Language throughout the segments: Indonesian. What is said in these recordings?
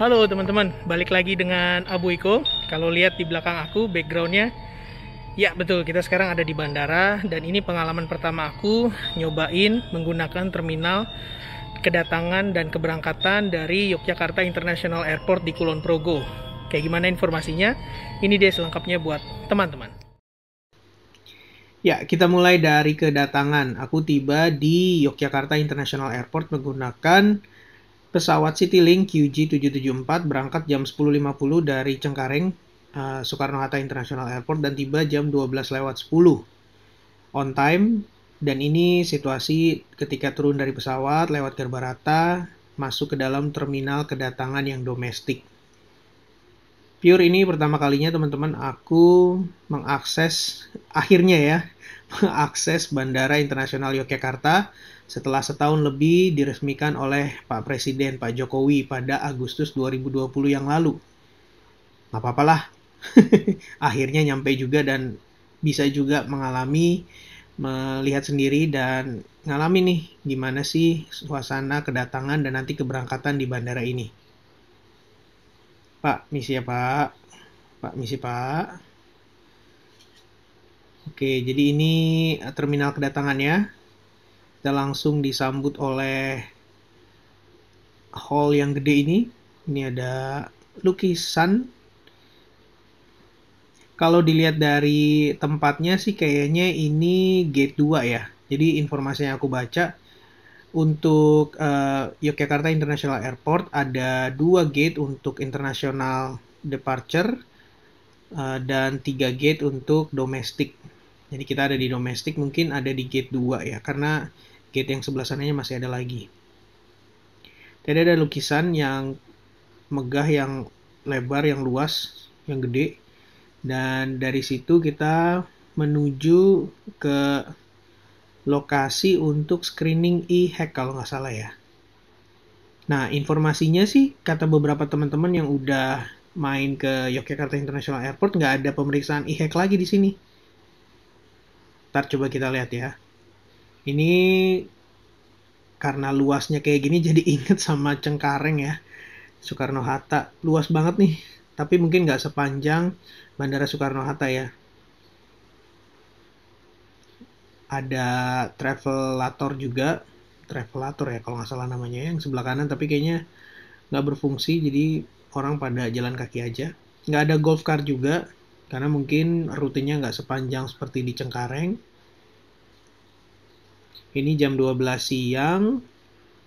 Halo teman-teman, balik lagi dengan Abu Iko. Kalau lihat di belakang aku backgroundnya, ya betul kita sekarang ada di bandara dan ini pengalaman pertama aku nyobain menggunakan terminal kedatangan dan keberangkatan dari Yogyakarta International Airport di Kulon Progo. Kayak gimana informasinya? Ini dia selengkapnya buat teman-teman. Ya, kita mulai dari kedatangan. Aku tiba di Yogyakarta International Airport menggunakan pesawat Citylink QG774 berangkat jam 10.50 dari Cengkareng, uh, eh, Soekarno-Hatta International Airport dan tiba jam 12 lewat 10 on time dan ini situasi ketika turun dari pesawat lewat Gerbarata masuk ke dalam terminal kedatangan yang domestik. Pure ini pertama kalinya teman-teman aku mengakses akhirnya ya mengakses Bandara Internasional Yogyakarta setelah setahun lebih diresmikan oleh Pak Presiden Pak Jokowi pada Agustus 2020 yang lalu. Gak apa-apalah, akhirnya nyampe juga dan bisa juga mengalami melihat sendiri dan ngalami nih gimana sih suasana kedatangan dan nanti keberangkatan di bandara ini. Pak, misi ya Pak. Pak, misi Pak. Oke, jadi ini terminal kedatangannya kita langsung disambut oleh hall yang gede ini ini ada lukisan kalau dilihat dari tempatnya sih kayaknya ini gate 2 ya jadi informasi yang aku baca untuk uh, Yogyakarta International Airport ada dua gate untuk international departure uh, dan tiga gate untuk domestik jadi kita ada di domestik mungkin ada di gate 2 ya karena gate yang sebelah sananya masih ada lagi. Tadi ada lukisan yang megah yang lebar yang luas yang gede dan dari situ kita menuju ke lokasi untuk screening e-hack kalau nggak salah ya. Nah, informasinya sih kata beberapa teman-teman yang udah main ke Yogyakarta International Airport nggak ada pemeriksaan e-hack lagi di sini Ntar coba kita lihat ya. Ini karena luasnya kayak gini jadi inget sama Cengkareng ya. Soekarno-Hatta. Luas banget nih. Tapi mungkin nggak sepanjang Bandara Soekarno-Hatta ya. Ada travelator juga. Travelator ya kalau nggak salah namanya. Ya, yang sebelah kanan tapi kayaknya nggak berfungsi. Jadi orang pada jalan kaki aja. Nggak ada golf car juga karena mungkin rutinnya nggak sepanjang seperti di Cengkareng. Ini jam 12 siang,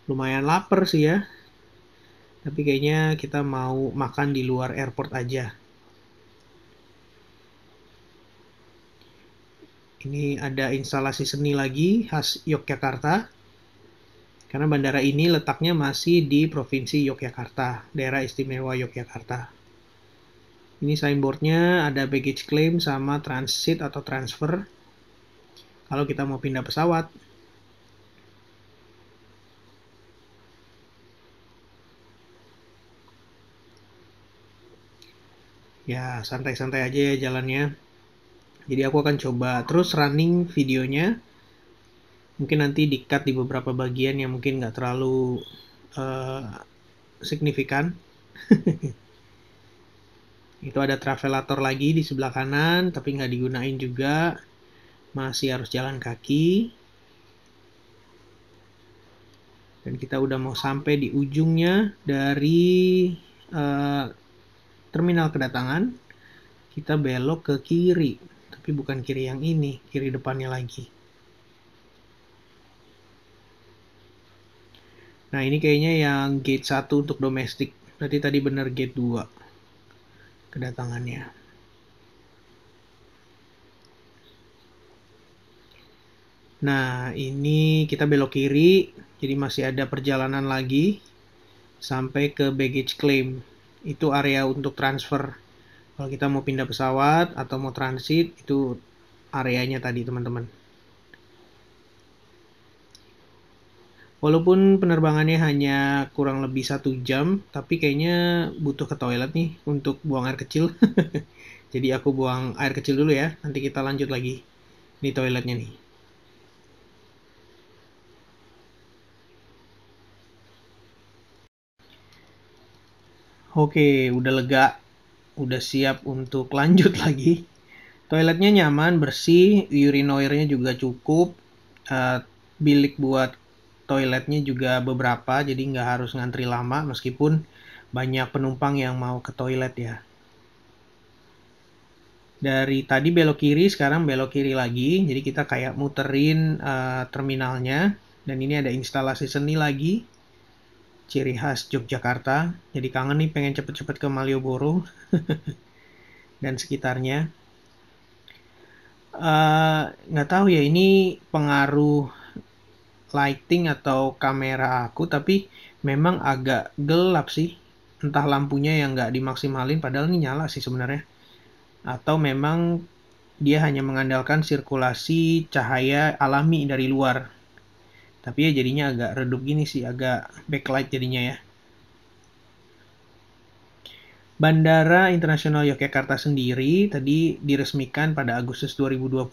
lumayan lapar sih ya. Tapi kayaknya kita mau makan di luar airport aja. Ini ada instalasi seni lagi khas Yogyakarta. Karena bandara ini letaknya masih di Provinsi Yogyakarta, daerah istimewa Yogyakarta. Ini signboardnya ada baggage claim sama transit atau transfer. Kalau kita mau pindah pesawat. Ya, santai-santai aja ya jalannya. Jadi aku akan coba terus running videonya. Mungkin nanti dikat di beberapa bagian yang mungkin nggak terlalu uh, signifikan. Itu ada travelator lagi di sebelah kanan, tapi nggak digunain juga. Masih harus jalan kaki. Dan kita udah mau sampai di ujungnya dari uh, terminal kedatangan. Kita belok ke kiri, tapi bukan kiri yang ini, kiri depannya lagi. Nah ini kayaknya yang gate 1 untuk domestik. Berarti tadi bener gate 2 kedatangannya. Nah, ini kita belok kiri, jadi masih ada perjalanan lagi sampai ke baggage claim. Itu area untuk transfer. Kalau kita mau pindah pesawat atau mau transit, itu areanya tadi, teman-teman. Walaupun penerbangannya hanya kurang lebih satu jam, tapi kayaknya butuh ke toilet nih untuk buang air kecil. Jadi aku buang air kecil dulu ya, nanti kita lanjut lagi di toiletnya nih. Oke, udah lega, udah siap untuk lanjut lagi. Toiletnya nyaman, bersih, urinoirnya juga cukup, uh, bilik buat toiletnya juga beberapa jadi nggak harus ngantri lama meskipun banyak penumpang yang mau ke toilet ya dari tadi belok kiri sekarang belok kiri lagi jadi kita kayak muterin uh, terminalnya dan ini ada instalasi seni lagi ciri khas Yogyakarta jadi kangen nih pengen cepet-cepet ke Malioboro dan sekitarnya eh, nggak uh, tahu ya ini pengaruh lighting atau kamera aku tapi memang agak gelap sih entah lampunya yang nggak dimaksimalin padahal ini nyala sih sebenarnya atau memang dia hanya mengandalkan sirkulasi cahaya alami dari luar tapi ya jadinya agak redup gini sih agak backlight jadinya ya Bandara Internasional Yogyakarta sendiri tadi diresmikan pada Agustus 2020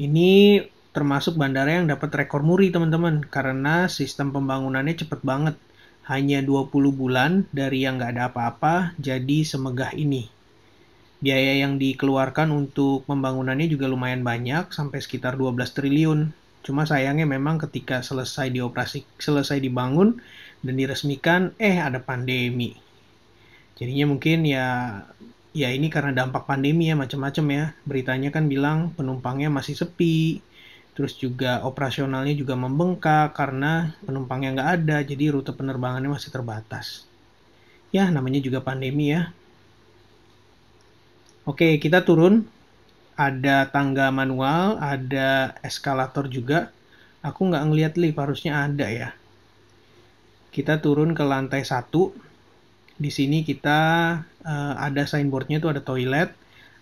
ini termasuk bandara yang dapat rekor muri teman-teman karena sistem pembangunannya cepat banget hanya 20 bulan dari yang nggak ada apa-apa jadi semegah ini. Biaya yang dikeluarkan untuk pembangunannya juga lumayan banyak sampai sekitar 12 triliun. Cuma sayangnya memang ketika selesai dioperasi, selesai dibangun dan diresmikan, eh ada pandemi. Jadinya mungkin ya ya ini karena dampak pandemi ya macam-macam ya. Beritanya kan bilang penumpangnya masih sepi, terus juga operasionalnya juga membengkak karena penumpangnya nggak ada, jadi rute penerbangannya masih terbatas. Ya, namanya juga pandemi ya. Oke, kita turun. Ada tangga manual, ada eskalator juga. Aku nggak ngeliat lift, harusnya ada ya. Kita turun ke lantai satu. Di sini kita uh, ada signboardnya itu ada toilet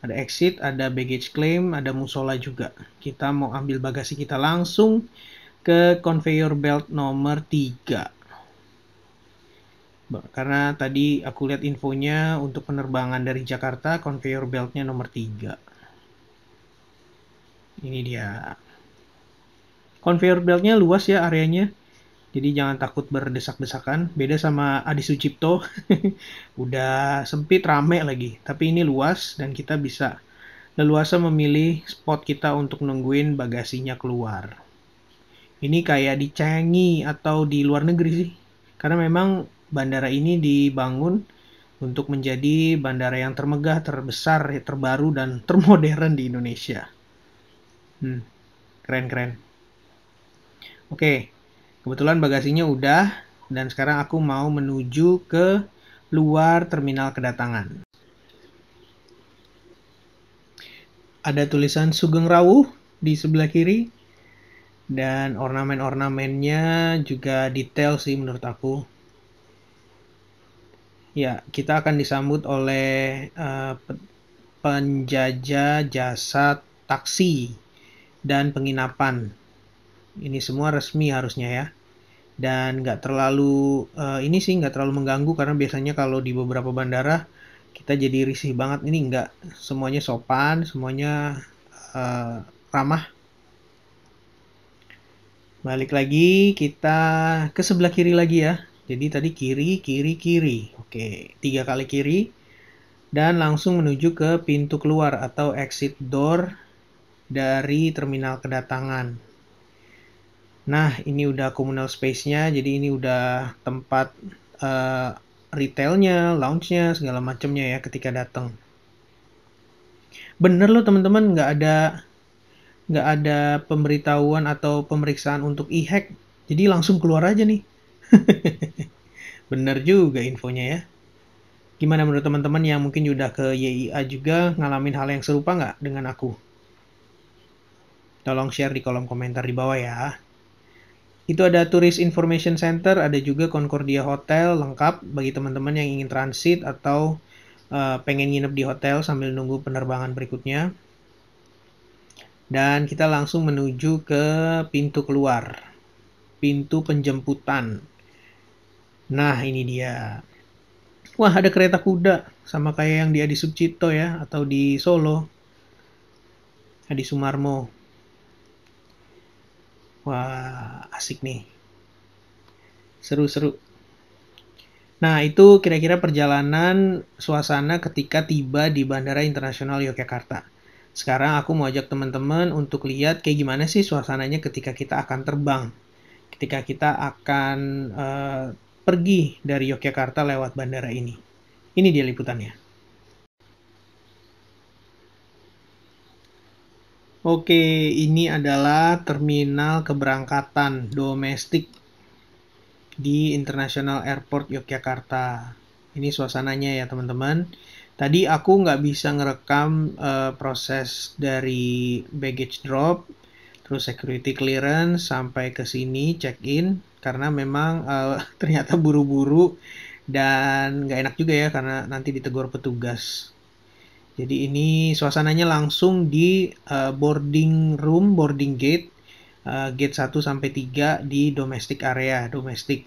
ada exit, ada baggage claim, ada musola juga. Kita mau ambil bagasi kita langsung ke conveyor belt nomor 3. Karena tadi aku lihat infonya untuk penerbangan dari Jakarta, conveyor beltnya nomor 3. Ini dia. Conveyor beltnya luas ya areanya. Jadi jangan takut berdesak-desakan. Beda sama Adi Sucipto, udah sempit rame lagi. Tapi ini luas dan kita bisa leluasa memilih spot kita untuk nungguin bagasinya keluar. Ini kayak di Changi atau di luar negeri sih. Karena memang bandara ini dibangun untuk menjadi bandara yang termegah, terbesar, terbaru, dan termodern di Indonesia. Hmm, keren-keren. Oke, Kebetulan bagasinya udah dan sekarang aku mau menuju ke luar terminal kedatangan. Ada tulisan Sugeng Rawuh di sebelah kiri dan ornamen-ornamennya juga detail sih menurut aku. Ya, kita akan disambut oleh uh, penjajah jasa taksi dan penginapan ini semua resmi harusnya ya. Dan nggak terlalu, uh, ini sih nggak terlalu mengganggu karena biasanya kalau di beberapa bandara kita jadi risih banget. Ini nggak, semuanya sopan, semuanya uh, ramah. Balik lagi, kita ke sebelah kiri lagi ya. Jadi tadi kiri, kiri, kiri. Oke, tiga kali kiri. Dan langsung menuju ke pintu keluar atau exit door dari terminal kedatangan. Nah, ini udah communal space-nya, jadi ini udah tempat uh, retailnya, lounge-nya, segala macamnya ya ketika datang. Bener loh teman-teman, nggak ada nggak ada pemberitahuan atau pemeriksaan untuk e-hack, jadi langsung keluar aja nih. Bener juga infonya ya. Gimana menurut teman-teman yang mungkin sudah ke YIA juga ngalamin hal yang serupa nggak dengan aku? Tolong share di kolom komentar di bawah ya. Itu ada Tourist Information Center, ada juga Concordia Hotel lengkap bagi teman-teman yang ingin transit atau uh, pengen nginep di hotel sambil nunggu penerbangan berikutnya. Dan kita langsung menuju ke pintu keluar, pintu penjemputan. Nah, ini dia. Wah, ada kereta kuda sama kayak yang di Adi Subcito ya atau di Solo. Adi Sumarmo. Wah, asik nih. Seru-seru. Nah, itu kira-kira perjalanan suasana ketika tiba di Bandara Internasional Yogyakarta. Sekarang aku mau ajak teman-teman untuk lihat kayak gimana sih suasananya ketika kita akan terbang. Ketika kita akan uh, pergi dari Yogyakarta lewat bandara ini. Ini dia liputannya. Oke, ini adalah terminal keberangkatan domestik di International Airport Yogyakarta. Ini suasananya ya teman-teman. Tadi aku nggak bisa ngerekam uh, proses dari baggage drop, terus security clearance sampai ke sini check in karena memang uh, ternyata buru-buru dan nggak enak juga ya karena nanti ditegur petugas. Jadi ini suasananya langsung di uh, boarding room, boarding gate, uh, gate 1 sampai 3 di domestic area, domestic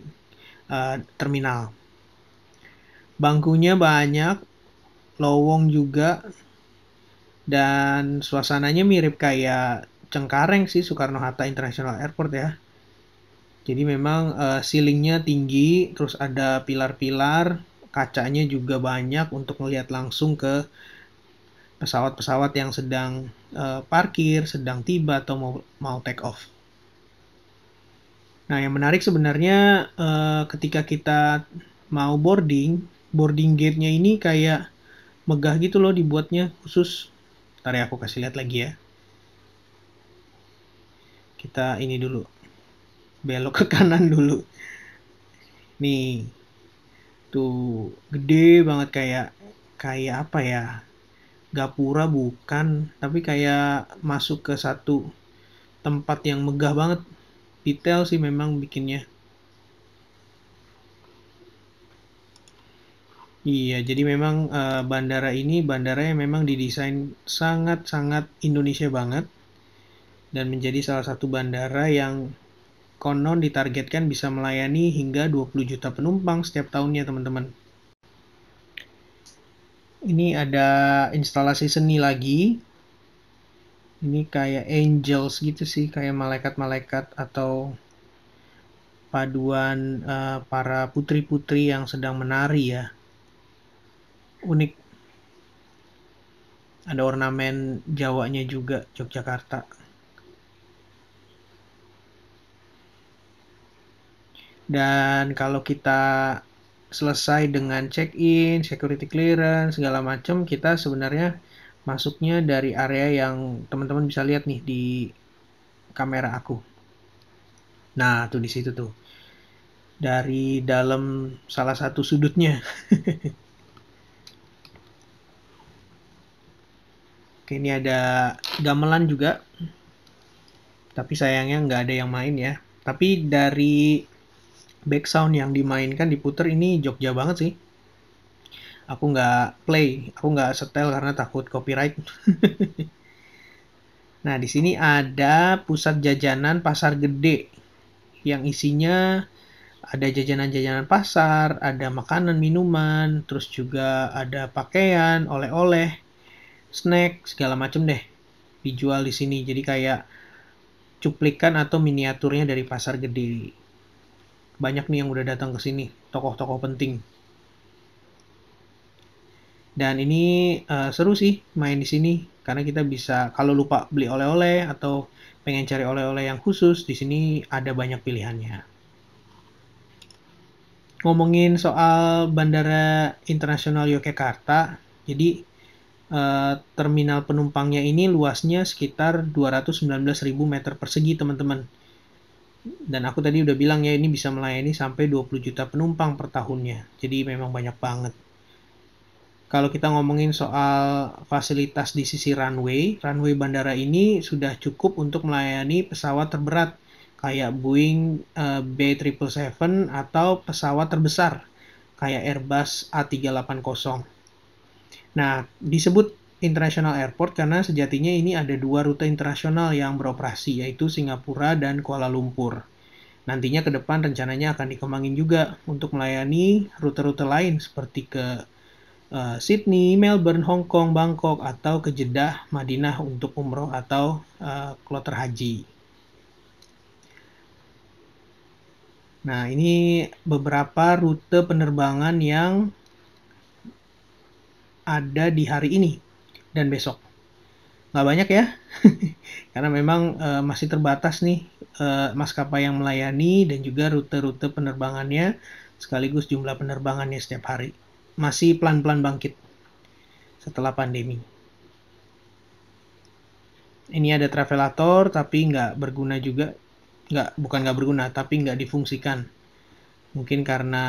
uh, terminal. Bangkunya banyak, lowong juga, dan suasananya mirip kayak Cengkareng sih Soekarno Hatta International Airport ya. Jadi memang uh, ceilingnya tinggi, terus ada pilar-pilar, kacanya juga banyak untuk melihat langsung ke pesawat-pesawat yang sedang uh, parkir, sedang tiba atau mau mau take off. Nah, yang menarik sebenarnya uh, ketika kita mau boarding, boarding gate-nya ini kayak megah gitu loh dibuatnya khusus. Ntar ya aku kasih lihat lagi ya. Kita ini dulu. Belok ke kanan dulu. Nih. Tuh, gede banget kayak kayak apa ya? gapura bukan tapi kayak masuk ke satu tempat yang megah banget detail sih memang bikinnya Iya, jadi memang uh, bandara ini bandara yang memang didesain sangat-sangat Indonesia banget dan menjadi salah satu bandara yang konon ditargetkan bisa melayani hingga 20 juta penumpang setiap tahunnya, teman-teman ini ada instalasi seni lagi ini kayak angels gitu sih kayak malaikat-malaikat atau paduan uh, para putri-putri yang sedang menari ya unik ada ornamen Jawanya juga Yogyakarta dan kalau kita selesai dengan check-in, security clearance, segala macam, kita sebenarnya masuknya dari area yang teman-teman bisa lihat nih di kamera aku. Nah, tuh di situ tuh. Dari dalam salah satu sudutnya. Oke, ini ada gamelan juga. Tapi sayangnya nggak ada yang main ya. Tapi dari background yang dimainkan diputer ini Jogja banget sih. Aku nggak play, aku nggak setel karena takut copyright. nah, di sini ada pusat jajanan pasar gede yang isinya ada jajanan-jajanan pasar, ada makanan, minuman, terus juga ada pakaian, oleh-oleh, snack, segala macam deh dijual di sini. Jadi kayak cuplikan atau miniaturnya dari pasar gede banyak nih yang udah datang ke sini, tokoh-tokoh penting. Dan ini uh, seru sih main di sini karena kita bisa kalau lupa beli oleh-oleh atau pengen cari oleh-oleh yang khusus di sini ada banyak pilihannya. Ngomongin soal Bandara Internasional Yogyakarta, jadi uh, terminal penumpangnya ini luasnya sekitar 219.000 meter persegi teman-teman dan aku tadi udah bilang ya ini bisa melayani sampai 20 juta penumpang per tahunnya. Jadi memang banyak banget. Kalau kita ngomongin soal fasilitas di sisi runway, runway bandara ini sudah cukup untuk melayani pesawat terberat kayak Boeing eh, B777 atau pesawat terbesar kayak Airbus A380. Nah, disebut International Airport karena sejatinya ini ada dua rute internasional yang beroperasi yaitu Singapura dan Kuala Lumpur. Nantinya ke depan rencananya akan dikembangin juga untuk melayani rute-rute lain seperti ke uh, Sydney, Melbourne, Hong Kong, Bangkok atau ke Jeddah, Madinah untuk umroh atau uh, kloter haji. Nah, ini beberapa rute penerbangan yang ada di hari ini dan besok. Nggak banyak ya, karena memang uh, masih terbatas nih uh, maskapai yang melayani dan juga rute-rute penerbangannya sekaligus jumlah penerbangannya setiap hari. Masih pelan-pelan bangkit setelah pandemi. Ini ada travelator tapi nggak berguna juga, nggak bukan nggak berguna tapi nggak difungsikan. Mungkin karena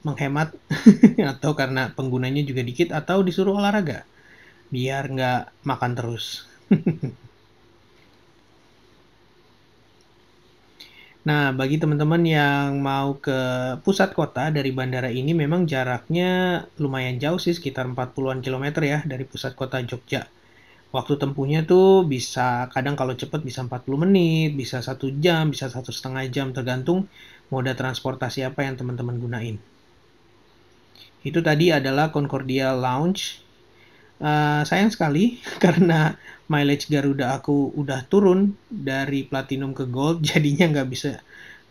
menghemat atau karena penggunanya juga dikit atau disuruh olahraga biar nggak makan terus. Nah, bagi teman-teman yang mau ke pusat kota dari bandara ini memang jaraknya lumayan jauh sih, sekitar 40-an kilometer ya dari pusat kota Jogja. Waktu tempuhnya tuh bisa kadang kalau cepat bisa 40 menit, bisa satu jam, bisa satu setengah jam tergantung moda transportasi apa yang teman-teman gunain. Itu tadi adalah Concordia Lounge Eh, sayang sekali karena mileage Garuda aku udah turun dari platinum ke gold jadinya nggak bisa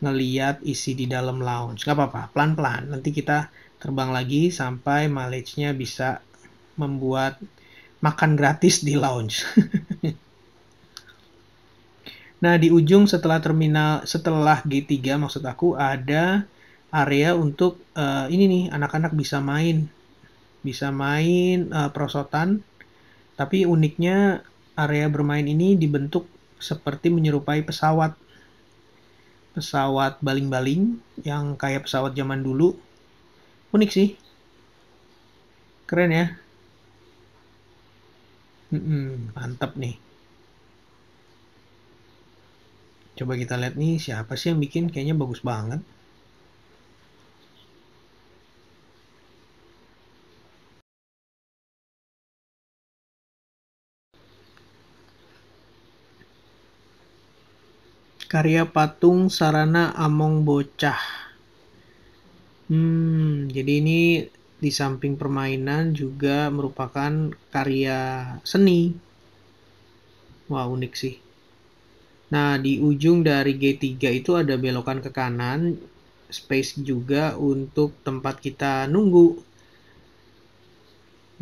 ngeliat isi di dalam lounge. nggak apa-apa, pelan-pelan. Nanti kita terbang lagi sampai mileage-nya bisa membuat makan gratis di lounge. nah, di ujung setelah terminal, setelah G3 maksud aku ada area untuk uh, ini nih, anak-anak bisa main bisa main uh, eh, prosotan. Tapi uniknya area bermain ini dibentuk seperti menyerupai pesawat. Pesawat baling-baling yang kayak pesawat zaman dulu. Unik sih. Keren ya. hmm, mantap nih. Coba kita lihat nih siapa sih yang bikin kayaknya bagus banget. Karya patung sarana Among Bocah. Hmm, jadi ini di samping permainan juga merupakan karya seni. Wah, unik sih. Nah, di ujung dari G3 itu ada belokan ke kanan, space juga untuk tempat kita nunggu.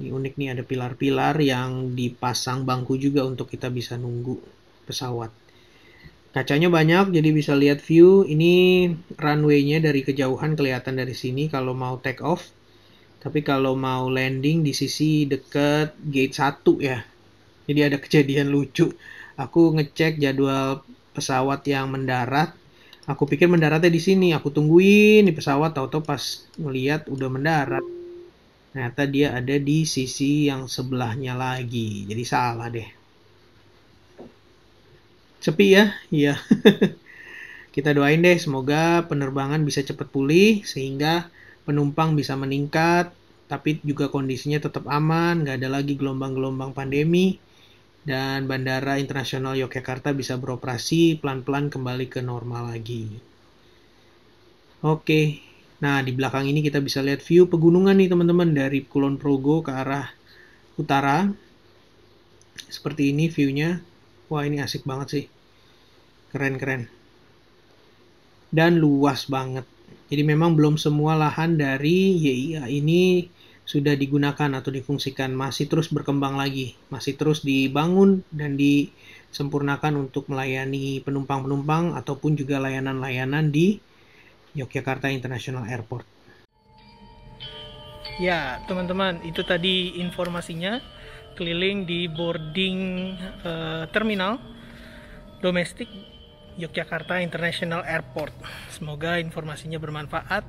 Ini unik nih ada pilar-pilar yang dipasang bangku juga untuk kita bisa nunggu pesawat. Kacanya banyak jadi bisa lihat view. Ini runway-nya dari kejauhan kelihatan dari sini kalau mau take off. Tapi kalau mau landing di sisi dekat gate 1 ya. Jadi ada kejadian lucu. Aku ngecek jadwal pesawat yang mendarat. Aku pikir mendaratnya di sini. Aku tungguin di pesawat tahu-tahu pas melihat udah mendarat. Ternyata dia ada di sisi yang sebelahnya lagi. Jadi salah deh. Sepi ya? Iya. Kita doain deh semoga penerbangan bisa cepat pulih sehingga penumpang bisa meningkat tapi juga kondisinya tetap aman, nggak ada lagi gelombang-gelombang pandemi dan Bandara Internasional Yogyakarta bisa beroperasi pelan-pelan kembali ke normal lagi. Oke, nah di belakang ini kita bisa lihat view pegunungan nih teman-teman dari Kulon Progo ke arah utara. Seperti ini view-nya, Wah ini asik banget sih. Keren-keren. Dan luas banget. Jadi memang belum semua lahan dari YIA ini sudah digunakan atau difungsikan. Masih terus berkembang lagi. Masih terus dibangun dan disempurnakan untuk melayani penumpang-penumpang ataupun juga layanan-layanan di Yogyakarta International Airport. Ya, teman-teman, itu tadi informasinya keliling di boarding uh, terminal domestik Yogyakarta International Airport. Semoga informasinya bermanfaat.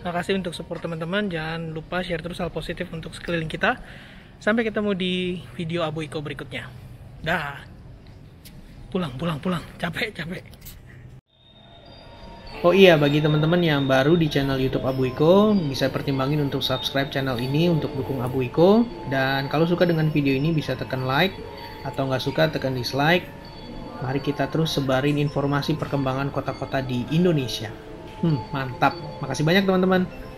Terima kasih untuk support teman-teman. Jangan lupa share terus hal positif untuk sekeliling kita. Sampai ketemu di video Abu Iko berikutnya. Dah. Pulang, pulang, pulang. Capek, capek. Oh iya, bagi teman-teman yang baru di channel YouTube Abu Iko, bisa pertimbangin untuk subscribe channel ini untuk dukung Abu Iko. Dan kalau suka dengan video ini bisa tekan like, atau nggak suka tekan dislike. Mari kita terus sebarin informasi perkembangan kota-kota di Indonesia. Hmm, mantap. Makasih banyak teman-teman.